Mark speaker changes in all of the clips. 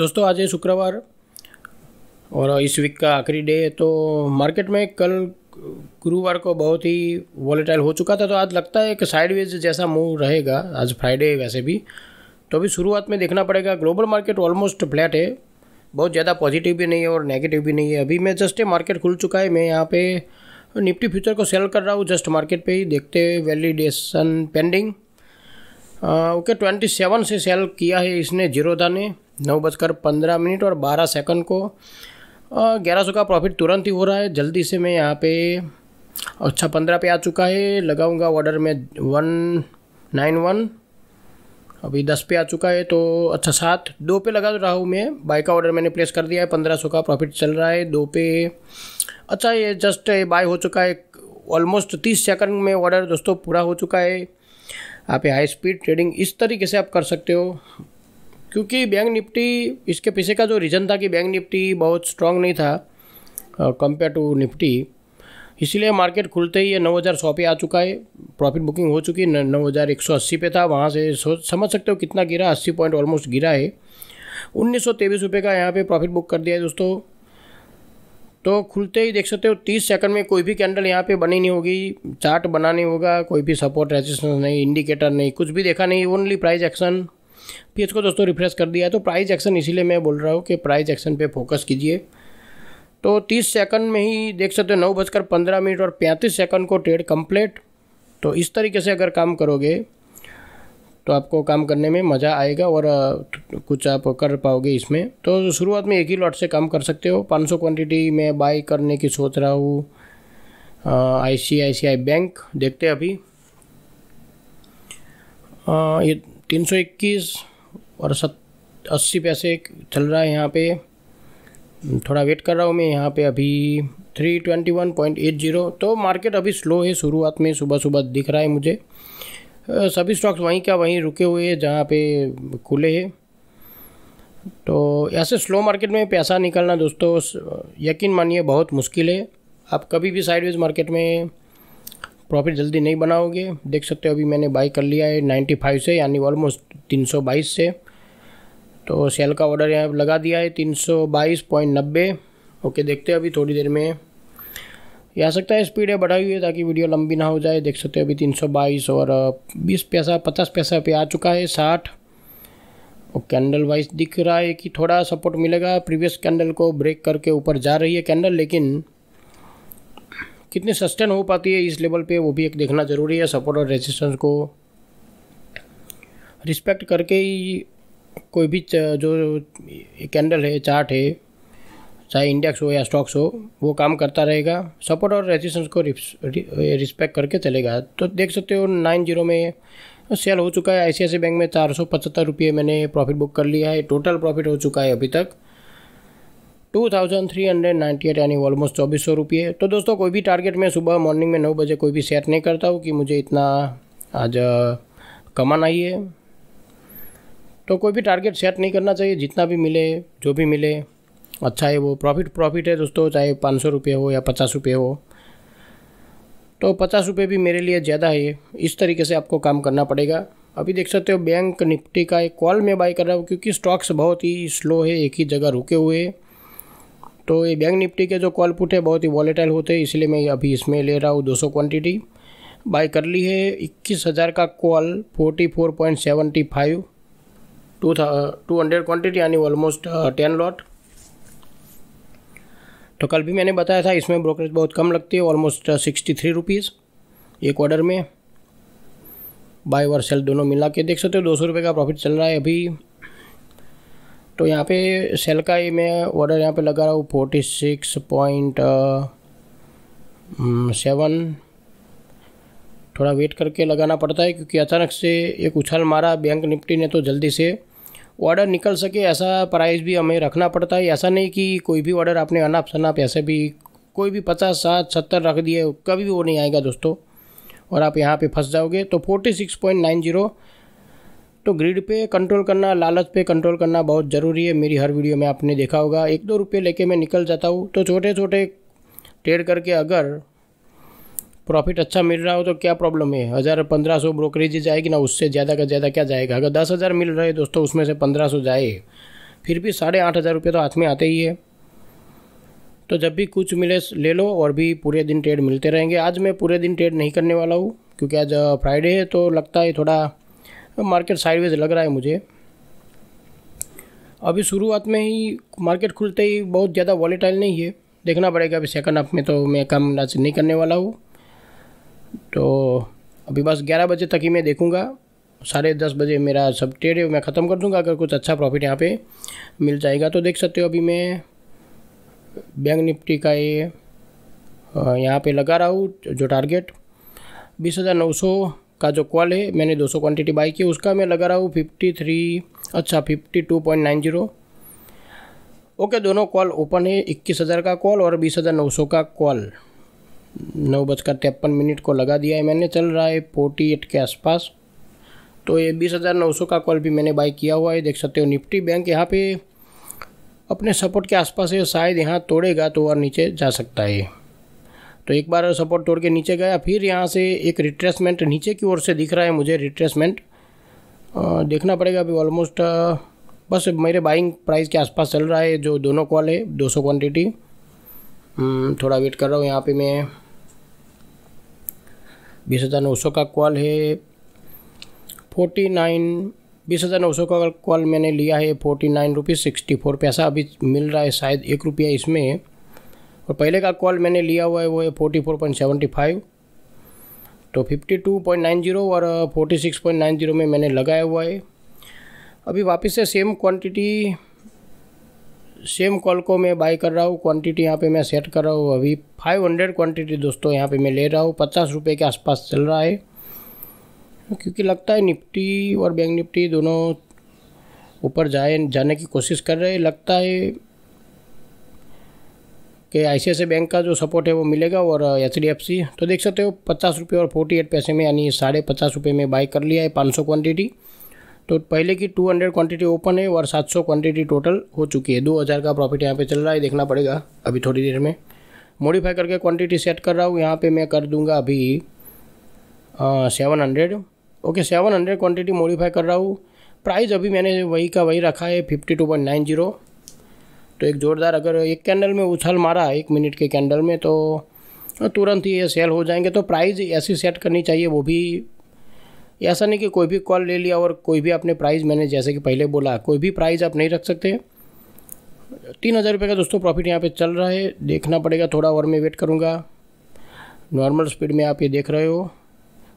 Speaker 1: दोस्तों आज है शुक्रवार और इस वीक का आखिरी डे है तो मार्केट में कल गुरुवार को बहुत ही वॉलेटाइल हो चुका था तो आज लगता है कि साइडवेज जैसा मूव रहेगा आज फ्राइडे वैसे भी तो अभी शुरुआत में देखना पड़ेगा ग्लोबल मार्केट ऑलमोस्ट फ्लैट है बहुत ज़्यादा पॉजिटिव भी नहीं है और नेगेटिव भी नहीं है अभी मैं जस्ट मार्केट खुल चुका है मैं यहाँ पे निफ्टी फ्यूचर को सेल कर रहा हूँ जस्ट मार्केट पे ही देखते validation pending okay twenty seven से सेल किया है इसने जीरोधा ने नौ बजकर पंद्रह मिनट और बारह सेकंड को ग्यारह सौ का प्रॉफिट तुरंत ही हो रहा है जल्दी से मैं यहाँ पे अच्छा पंद्रह पे आ चुका है लगाऊंगा ऑर्डर में वन नाइन वन अभी दस पे आ चुका है तो अच्छा सात दो पे लगा रहा हूँ मैं बाई का ऑर्डर मैंने प्लेस कर दिया है पंद्रह सौ का प्रॉफिट चल रहा है दो पे अच्छा ये जस्ट बाय हो चुका है ऑलमोस्ट तीस सेकंड में ऑर्डर दोस्तों पूरा हो चुका है आप हाई स्पीड ट्रेडिंग इस तरीके से आप कर सकते हो क्योंकि बैंक निफ्टी इसके पीछे का जो रीज़न था कि बैंक निफ्टी बहुत स्ट्रांग नहीं था कंपेयर टू निफ्टी इसीलिए मार्केट खुलते ही ये नौ हज़ार सौ पे आ चुका है प्रॉफिट बुकिंग हो चुकी है नौ हज़ार एक सौ अस्सी पे था वहाँ से समझ सकते हो कितना गिरा अस्सी पॉइंट ऑलमोस्ट गिरा है उन्नीस सौ तेईस रुपये का यहाँ पे प्रॉफिट बुक कर दिया है दोस्तों तो खुलते ही देख सकते हो तीस सेकंड में कोई भी कैंडल यहाँ पे बनी नहीं होगी चार्ट बना नहीं होगा कोई भी सपोर्ट रेजिस्टेंस नहीं इंडिकेटर नहीं कुछ भी देखा नहीं ओनली प्राइस एक्शन फिर इसको दोस्तों रिफ्रेश कर दिया तो प्राइस एक्शन इसीलिए मैं बोल रहा हूँ कि प्राइस एक्शन पे फोकस कीजिए तो 30 सेकंड में ही देख सकते हो नौ बजकर पंद्रह मिनट और पैंतीस सेकंड को ट्रेड कंप्लीट तो इस तरीके से अगर काम करोगे तो आपको काम करने में मज़ा आएगा और कुछ आप कर पाओगे इसमें तो शुरुआत में एक ही लॉट से काम कर सकते हो 500 क्वांटिटी में बाई करने की सोच रहा हूँ आई आई सी सी आई बैंक देखते अभी आ, ये 321 और सत अस्सी पैसे चल रहा है यहाँ पे थोड़ा वेट कर रहा हूँ मैं यहाँ पे अभी 321.80 तो मार्केट अभी स्लो है शुरुआत में सुबह सुबह दिख रहा है मुझे सभी स्टॉक्स वहीं क्या वहीं रुके हुए हैं जहाँ पे खुले हैं तो ऐसे स्लो मार्केट में पैसा निकालना दोस्तों यकीन मानिए बहुत मुश्किल है आप कभी भी साइडवेज मार्केट में प्रॉफिट जल्दी नहीं बनाओगे देख सकते हो अभी मैंने बाई कर लिया है नाइन्टी फाइव से यानी ऑलमोस्ट तीन सौ बाईस से तो सेल का ऑर्डर यहाँ लगा दिया है तीन सौ बाईस पॉइंट नब्बे ओके देखते हैं अभी थोड़ी देर में ये आ सकता है स्पीड है बढ़ाई हुई है ताकि वीडियो लंबी ना हो जाए देख सकते हो अभी 322 और 20 पैसा 50 पैसा पे आ चुका है 60 और कैंडल वाइज दिख रहा है कि थोड़ा सपोर्ट मिलेगा प्रीवियस कैंडल को ब्रेक करके ऊपर जा रही है कैंडल लेकिन कितनी सस्टेन हो पाती है इस लेवल पर वो भी एक देखना ज़रूरी है सपोर्ट और रेजिस्टेंस को रिस्पेक्ट करके ही कोई भी जो कैंडल है चार्ट है चाहे इंडेक्स हो या स्टॉक्स हो वो काम करता रहेगा सपोर्ट और रेजिस्टेंस को रिस्पेक्ट करके चलेगा तो देख सकते हो नाइन जीरो में सेल हो चुका है आई बैंक में चार सौ पचहत्तर रुपये मैंने प्रॉफिट बुक कर लिया है टोटल प्रॉफिट हो चुका है अभी तक two thousand three hundred ninety eight यानी ऑलमोस्ट चौबीस सौ रुपये तो दोस्तों कोई भी टारगेट मैं सुबह मॉर्निंग में नौ बजे कोई भी सेट नहीं करता हूँ कि मुझे इतना आज कमाना ही है तो कोई भी टारगेट सेट नहीं करना चाहिए जितना भी मिले जो भी मिले अच्छा है वो प्रॉफिट प्रॉफिट है दोस्तों चाहे पाँच सौ रुपये हो या पचास रुपये हो तो पचास रुपये भी मेरे लिए ज़्यादा है इस तरीके से आपको काम करना पड़ेगा अभी देख सकते हो बैंक निफ्टी का एक कॉल में बाई कर रहा हूँ क्योंकि स्टॉक्स बहुत ही स्लो है एक ही जगह रुके हुए तो ये बैंक निफ्टी के जो कॉल पुट है बहुत ही वॉलेटाइल होते हैं इसलिए मैं अभी इसमें ले रहा हूँ सौ क्वांटिटी बाई कर ली है इक्कीस हज़ार का call 44.75 two two hundred quantity यानी ऑलमोस्ट टेन लॉट तो कल भी मैंने बताया था इसमें ब्रोकरेज बहुत कम लगती है ऑलमोस्ट सिक्सटी थ्री रुपीज़ एक ऑर्डर में बाय और सेल दोनों मिला के देख सकते हो दो सौ रुपये का प्रॉफिट चल रहा है अभी तो यहाँ पे सेल का ये मैं ऑर्डर यहाँ पे लगा रहा हूँ फोर्टी सिक्स पॉइंट सेवन थोड़ा वेट करके लगाना पड़ता है क्योंकि अचानक से एक उछाल मारा बैंक निपटी ने तो जल्दी से ऑर्डर निकल सके ऐसा प्राइस भी हमें रखना पड़ता है ऐसा नहीं कि कोई भी ऑर्डर आपने अनाप शनाप ऐसे भी कोई भी पचास सात सत्तर रख दिए कभी भी वो नहीं आएगा दोस्तों और आप यहाँ पे फंस जाओगे तो forty six point nine zero तो ग्रिड पे कंट्रोल करना लालच पे कंट्रोल करना बहुत ज़रूरी है मेरी हर वीडियो में आपने देखा होगा एक दो रुपये लेके मैं निकल जाता हूँ तो छोटे छोटे ट्रेड करके अगर प्रॉफिट अच्छा मिल रहा हो तो क्या प्रॉब्लम है हज़ार पंद्रह सौ ब्रोकरेज जाएगी ना उससे ज़्यादा का ज़्यादा क्या जाएगा अगर दस हज़ार मिल रहे दोस्तों उसमें से पंद्रह सौ जाए फिर भी साढ़े आठ हज़ार रुपये तो हाथ में आते ही है तो जब भी कुछ मिले ले लो और भी पूरे दिन ट्रेड मिलते रहेंगे आज मैं पूरे दिन ट्रेड नहीं करने वाला हूँ क्योंकि आज फ्राइडे है तो लगता है थोड़ा मार्केट साइडवेज लग रहा है मुझे अभी शुरुआत में ही मार्केट खुलते ही बहुत ज़्यादा वॉलेटाइल नहीं है देखना पड़ेगा अभी सेकंड हाफ में तो मैं काम नहीं करने वाला हूँ तो अभी बस ग्यारह बजे तक ही मैं देखूँगा साढ़े दस बजे मेरा सब ट्रेड है मैं ख़त्म कर दूंगा अगर कुछ अच्छा प्रॉफिट यहाँ पे मिल जाएगा तो देख सकते हो अभी मैं बैंक निफ्टी का ये यहाँ पे लगा रहा हूँ जो टारगेट बीस हज़ार नौ सौ का जो कॉल है मैंने दो सौ क्वान्टिटी बाई की उसका मैं लगा रहा हूँ फिफ्टी थ्री अच्छा fifty two point nine zero okay दोनों कॉल ओपन है इक्कीस हज़ार का कॉल और बीस हज़ार नौ सौ का कॉल नौ बजकर तिरपन मिनट को लगा दिया है मैंने चल रहा है फोर्टी एट के आसपास तो ये बीस हज़ार नौ सौ का कॉल भी मैंने बाई किया हुआ है देख सकते हो निफ्टी बैंक यहाँ पे अपने सपोर्ट के आसपास है शायद यहाँ तोड़ेगा तो और नीचे जा सकता है तो एक बार सपोर्ट तोड़ के नीचे गया फिर यहाँ से एक रिट्रेसमेंट नीचे की ओर से दिख रहा है मुझे रिट्रेसमेंट देखना पड़ेगा अभी ऑलमोस्ट बस मेरे बाइंग प्राइस के आसपास चल रहा है जो दोनों कॉल है दो सौ क्वान्टिटी हम्म, थोड़ा वेट कर रहा हूँ यहाँ पे मैं बीस हज़ार नौ सौ का कॉल है फोर्टी नाइन बीस हज़ार नौ सौ का कॉल मैंने लिया है forty nine rupees sixty four पैसा अभी मिल रहा है शायद एक रुपया इसमें और पहले का कॉल मैंने लिया हुआ है वो है forty four point seventy five तो fifty two point nine zero और forty six point nine zero में मैंने लगाया हुआ है अभी वापस से सेम क्वान्टिटी सेम कॉल को मैं बाय कर रहा हूँ क्वांटिटी यहाँ पे मैं सेट कर रहा हूँ अभी 500 क्वांटिटी दोस्तों यहाँ पे मैं ले रहा हूँ पचास रुपये के आसपास चल रहा है क्योंकि लगता है निफ्टी और बैंक निफ्टी दोनों ऊपर जाए जाने की कोशिश कर रहे हैं लगता है कि आई बैंक का जो सपोर्ट है वो मिलेगा और एच डी एफ सी तो देख सकते हो पचास रुपये और फोर्टी एट पैसे में यानी साढ़े पचास रुपये में बाई कर लिया है पाँच सौ क्वान्टिटी तो पहले की 200 क्वांटिटी ओपन है और 700 क्वांटिटी टोटल हो चुकी है 2000 का प्रॉफिट यहाँ पे चल रहा है देखना पड़ेगा अभी थोड़ी देर में मॉडिफाई करके क्वांटिटी सेट कर रहा हूँ यहाँ पे मैं कर दूंगा अभी seven hundred okay seven hundred quantity modify कर रहा हूँ प्राइस अभी मैंने वही का वही रखा है fifty two point nine zero तो एक ज़ोरदार अगर एक कैंडल में उछल मारा एक मिनट के कैंडल में तो हाँ, तुरंत ही ये सेल हो जाएंगे तो प्राइस ऐसी सेट करनी चाहिए वो भी ऐसा नहीं कि कोई भी कॉल ले लिया और कोई भी आपने प्राइस मैंने जैसे कि पहले बोला कोई भी प्राइस आप नहीं रख सकते तीन हज़ार रुपये का दोस्तों प्रॉफिट यहाँ पे चल रहा है देखना पड़ेगा थोड़ा और मैं वेट करूँगा नॉर्मल स्पीड में आप ये देख रहे हो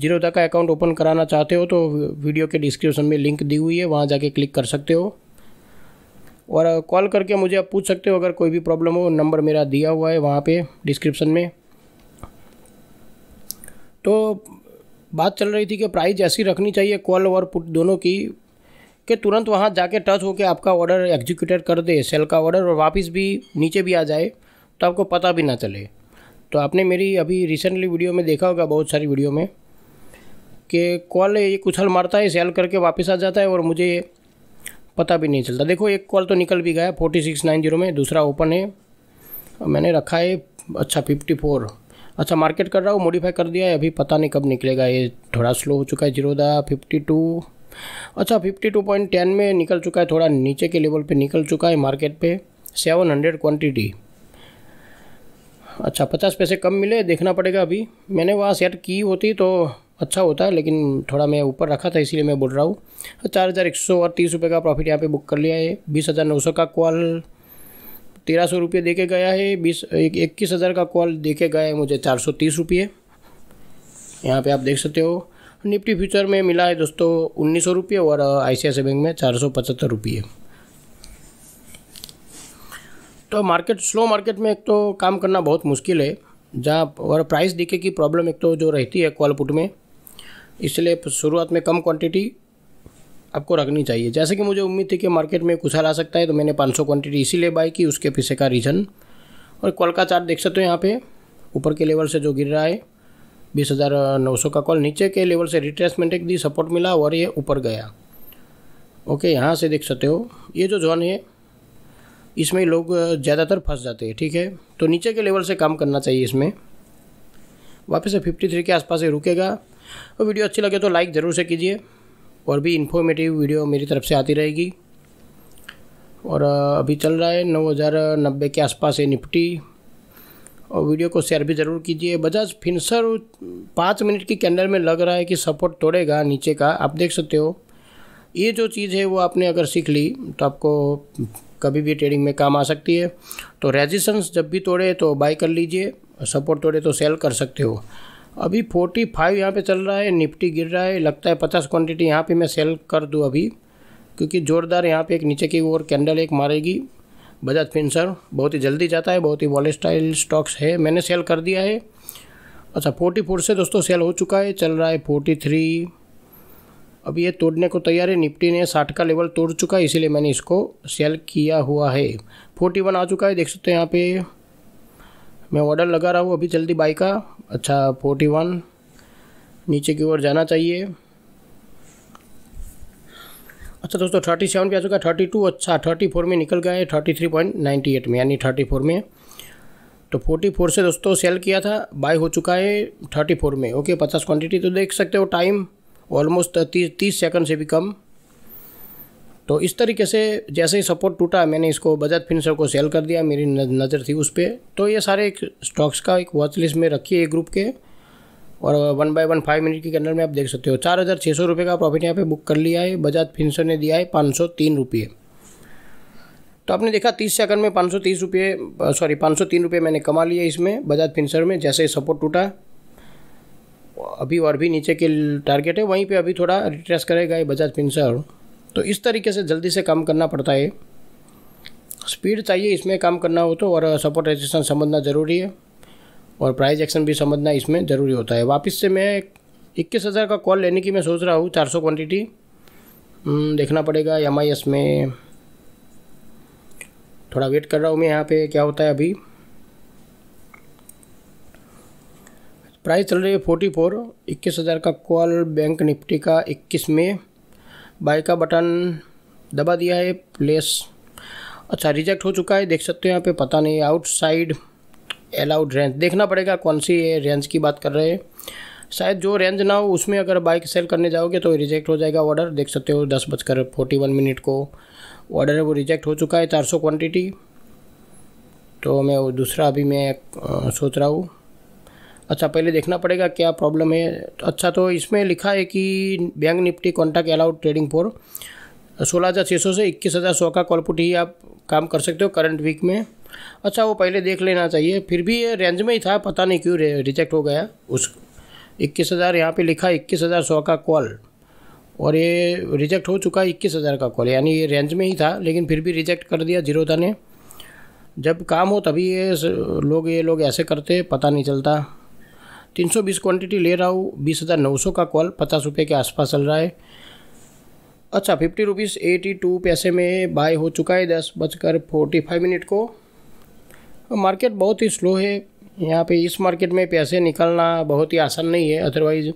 Speaker 1: जीरो तक का अकाउंट ओपन कराना चाहते हो तो वीडियो के डिस्क्रिप्शन में लिंक दी हुई है वहाँ जाके क्लिक कर सकते हो और कॉल करके मुझे आप पूछ सकते हो अगर कोई भी प्रॉब्लम हो नंबर मेरा दिया हुआ है वहाँ पे डिस्क्रिप्शन में तो बात चल रही थी कि प्राइस ऐसी रखनी चाहिए कॉल और पुट दोनों की कि तुरंत वहाँ जाके टच होकर आपका ऑर्डर एग्जीक्यूटेड कर दे सेल का ऑर्डर और वापस भी नीचे भी आ जाए तो आपको पता भी ना चले तो आपने मेरी अभी रिसेंटली वीडियो में देखा होगा बहुत सारी वीडियो में कि कॉल एक उछल मारता है सेल करके वापस आ जाता है और मुझे पता भी नहीं चलता देखो एक कॉल तो निकल भी गया फोर्टी सिक्स नाइन जीरो में दूसरा ओपन है मैंने रखा है अच्छा फिफ्टी फोर अच्छा मार्केट कर रहा हूँ मॉडिफाई कर दिया है अभी पता नहीं कब निकलेगा ये थोड़ा स्लो हो चुका है जीरोदा फिफ्टी टू अच्छा फिफ्टी टू पॉइंट टेन में निकल चुका है थोड़ा नीचे के लेवल पे निकल चुका है मार्केट पे सेवन हंड्रेड क्वान्टिटी अच्छा पचास पैसे कम मिले देखना पड़ेगा अभी मैंने वहाँ सेट की होती तो अच्छा होता है लेकिन थोड़ा मैं ऊपर रखा था इसीलिए मैं बोल रहा हूँ चार हज़ार एक सौ और तीस रुपये का प्रॉफिट यहाँ पे बुक कर लिया है बीस हज़ार नौ सौ का कॉल तेरह सौ रुपये दे के गया है बीस एक इक्कीस हज़ार का कॉल दे के गया है मुझे चार सौ तीस रुपये यहाँ पर आप देख सकते हो निफ्टी फ्यूचर में मिला है दोस्तों उन्नीस सौ रुपये और आई सी बैंक में चार सौ पचहत्तर रुपये तो मार्केट स्लो मार्केट में एक तो काम करना बहुत मुश्किल है जहाँ और प्राइस दिखे की प्रॉब्लम एक तो जो रहती है कॉल पुट में इसलिए शुरुआत में कम क्वांटिटी आपको रखनी चाहिए जैसे कि मुझे उम्मीद थी कि मार्केट में कुछ आ सकता है तो मैंने 500 क्वांटिटी इसीलिए बाई की उसके पीछे का रीज़न और कॉल का चार्ट देख सकते हो यहाँ पे ऊपर के लेवल से जो गिर रहा है बीस हज़ार नौ सौ का कॉल नीचे के लेवल से रिट्रेसमेंट एक दी सपोर्ट मिला और ये ऊपर गया ओके यहाँ से देख सकते हो ये जो जोन है इसमें लोग ज़्यादातर फंस जाते हैं ठीक है तो नीचे के लेवल से काम करना चाहिए इसमें वापस से थ्री के आसपास ये रुकेगा और तो वीडियो अच्छी लगे तो लाइक ज़रूर से कीजिए और भी इन्फॉर्मेटिव वीडियो मेरी तरफ से आती रहेगी और अभी चल रहा है नौ हज़ार नब्बे के आसपास है निपटी और वीडियो को शेयर भी ज़रूर कीजिए बजाज फिनसर पाँच मिनट की कैंडल में लग रहा है कि सपोर्ट तोड़ेगा नीचे का आप देख सकते हो ये जो चीज़ है वो आपने अगर सीख ली तो आपको कभी भी ट्रेडिंग में काम आ सकती है तो रेजिस्टेंस जब भी तोड़े तो बाय कर लीजिए सपोर्ट तोड़े तो सेल कर सकते हो अभी फोर्टी फाइव यहाँ पर चल रहा है निफ्टी गिर रहा है लगता है पचास क्वान्टिटी यहाँ पर मैं सेल कर दूँ अभी क्योंकि ज़ोरदार यहाँ पर एक नीचे की ओर कैंडल एक मारेगी बजाज फिंसर बहुत ही जल्दी जाता है बहुत ही वॉलेस्टाइल स्टॉक्स है मैंने सेल कर दिया है अच्छा फोर्टी फोर से दोस्तों सेल हो चुका है चल रहा है फोर्टी थ्री अब ये तोड़ने को तैयार है निफ्टी ने साठ का लेवल तोड़ चुका है इसीलिए मैंने इसको सेल किया हुआ है फोर्टी वन आ चुका है देख सकते हैं यहाँ पे मैं ऑर्डर लगा रहा हूँ अभी जल्दी बाई का अच्छा फोर्टी वन नीचे की ओर जाना चाहिए अच्छा दोस्तों थर्टी सेवन पे आ चुका है थर्टी टू अच्छा थर्टी फोर में निकल गया है thirty three point ninety eight में यानी थर्टी फोर में तो फोर्टी फोर से दोस्तों सेल किया था बाय हो चुका है थर्टी फोर में ओके पचास क्वान्टिटी तो देख सकते हो टाइम ऑलमोस्ट तीस तीस सेकंड से भी कम तो इस तरीके से जैसे ही सपोर्ट टूटा मैंने इसको बजाज फिनसर को सेल कर दिया मेरी नज़र थी उस पर तो ये सारे एक स्टॉक्स का एक वॉच लिस्ट में रखी है ग्रुप के और one by one five minute के अंदर में आप देख सकते हो चार हज़ार छः सौ रुपये का प्रॉफिट यहाँ पे बुक कर लिया है बजाज फिनसर ने दिया है पाँच सौ तीन रुपये तो आपने देखा तीस सेकंड में पाँच सौ तीस रुपये सॉरी पाँच सौ तीन रुपये मैंने कमा लिया इसमें बजाज फिनसर में जैसे सपोर्ट टूटा अभी और भी नीचे के टारगेट है वहीं पे अभी थोड़ा रिट्रेस करेगा ये बजाज फिनसर तो इस तरीके से जल्दी से काम करना पड़ता है स्पीड चाहिए इसमें काम करना हो तो और सपोर्ट रेजिस्टेंस समझना ज़रूरी है और प्राइस एक्शन भी समझना इसमें ज़रूरी होता है वापस से मैं इक्कीस हज़ार का कॉल लेने की मैं सोच रहा हूँ चार सौ क्वान्टिटी हम्म, देखना पड़ेगा एम आई एस में थोड़ा वेट कर रहा हूँ मैं यहाँ पे क्या होता है अभी प्राइस चल रही है फोर्टी फोर इक्कीस हज़ार का कॉल बैंक निफ्टी का इक्कीस में बाय का बटन दबा दिया है प्लेस अच्छा रिजेक्ट हो चुका है देख सकते हो यहाँ पे पता नहीं आउटसाइड अलाउड रेंज देखना पड़ेगा कौन सी रेंज की बात कर रहे हैं शायद जो रेंज ना हो उसमें अगर बाइक सेल करने जाओगे तो रिजेक्ट हो जाएगा ऑर्डर देख सकते हो दस बजकर फोर्टी वन मिनट को ऑर्डर है वो रिजेक्ट हो चुका है चार सौ क्वान्टिटी तो मैं वो दूसरा अभी मैं सोच रहा हूँ अच्छा पहले देखना पड़ेगा क्या प्रॉब्लम है अच्छा तो इसमें लिखा है कि bank Nifty contact allowed trading for सोलह हज़ार छः सौ से इक्कीस हज़ार सौ का कॉलपुट ही आप काम कर सकते हो करंट वीक में अच्छा वो पहले देख लेना चाहिए फिर भी ये रेंज में ही था पता नहीं क्यों रिजेक्ट हो गया उस इक्कीस हज़ार यहाँ पर लिखा इक्कीस हज़ार सौ का कॉल और ये रिजेक्ट हो चुका है इक्कीस हज़ार का कॉल यानी ये रेंज में ही था लेकिन फिर भी रिजेक्ट कर दिया जीरोधा ने जब काम हो तभी ये लोग ये लोग ऐसे करते पता नहीं चलता तीन सौ बीस क्वान्टिटी ले रहा हूँ बीस हज़ार नौ सौ का कॉल पचास रुपये के आसपास चल रहा है अच्छा फिफ्टी रुपीज़ एटी टू पैसे में बाय हो चुका है दस बजकर फोर्टी फाइव मिनट को मार्केट बहुत ही स्लो है यहाँ पे इस मार्केट में पैसे निकालना बहुत ही आसान नहीं है अदरवाइज़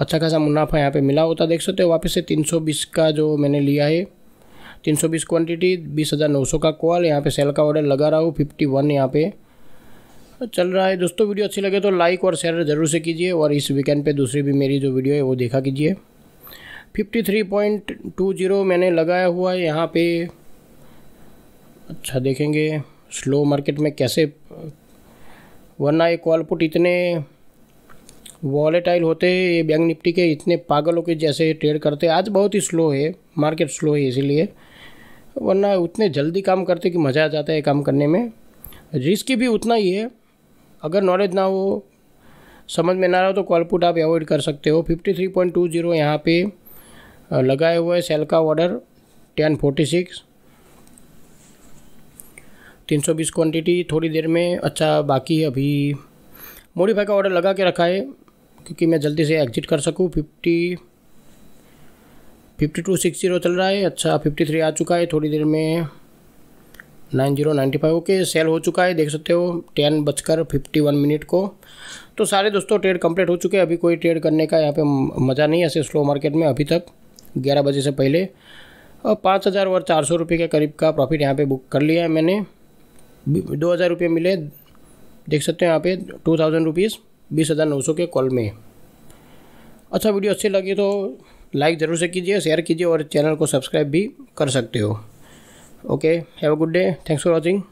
Speaker 1: अच्छा खासा मुनाफा यहाँ पे मिला होता देख सकते हो वापस से तीन सौ बीस का जो मैंने लिया है तीन सौ बीस हज़ार नौ सौ का कॉल यहाँ पे सेल का ऑर्डर लगा रहा हूँ फिफ्टी वन यहाँ पे तो चल रहा है दोस्तों वीडियो अच्छी लगे तो लाइक और शेयर ज़रूर से कीजिए और इस वीकेंड पे दूसरी भी मेरी जो वीडियो है वो देखा कीजिए 53.20 मैंने लगाया हुआ है यहाँ पे अच्छा देखेंगे स्लो मार्केट में कैसे वरना ये कॉलपुट इतने वॉलेटाइल होते हैं ये बैंक निफ्टी के इतने पागलों के जैसे ट्रेड करते आज बहुत ही स्लो है मार्केट स्लो है इसीलिए वरना उतने जल्दी काम करते कि मज़ा आ जाता है काम करने में रिस्क भी उतना ही है अगर नॉलेज ना हो समझ में ना रहा हो तो कॉलपुट आप अवॉइड कर सकते हो fifty three point two zero यहाँ पर लगाए हुए सेल का ऑर्डर टेन फोर्टी सिक्स तीन सौ बीस क्वान्टिटी थोड़ी देर में अच्छा बाकी अभी मोडीफाई का ऑर्डर लगा के रखा है क्योंकि मैं जल्दी से एग्जिट कर सकूँ fifty fifty two six zero चल रहा है अच्छा फिफ्टी थ्री आ चुका है थोड़ी देर में nine zero ninety five okay sell हो चुका है देख सकते हो टेन बजकर फिफ्टी वन मिनट को तो सारे दोस्तों ट्रेड कंप्लीट हो चुके हैं अभी कोई ट्रेड करने का यहाँ पे मज़ा नहीं है ऐसे स्लो मार्केट में अभी तक ग्यारह बजे से पहले और पाँच हज़ार और चार सौ रुपये के करीब का प्रॉफिट यहाँ पे बुक कर लिया है मैंने दो हज़ार रुपये मिले देख सकते हैं यहाँ पे टू थाउजेंड रुपीज़ बीस हज़ार नौ सौ के कॉल में अच्छा वीडियो अच्छी लगी तो लाइक ज़रूर से कीजिए शेयर कीजिए और चैनल को सब्सक्राइब भी कर सकते हो okay have a good day thanks for watching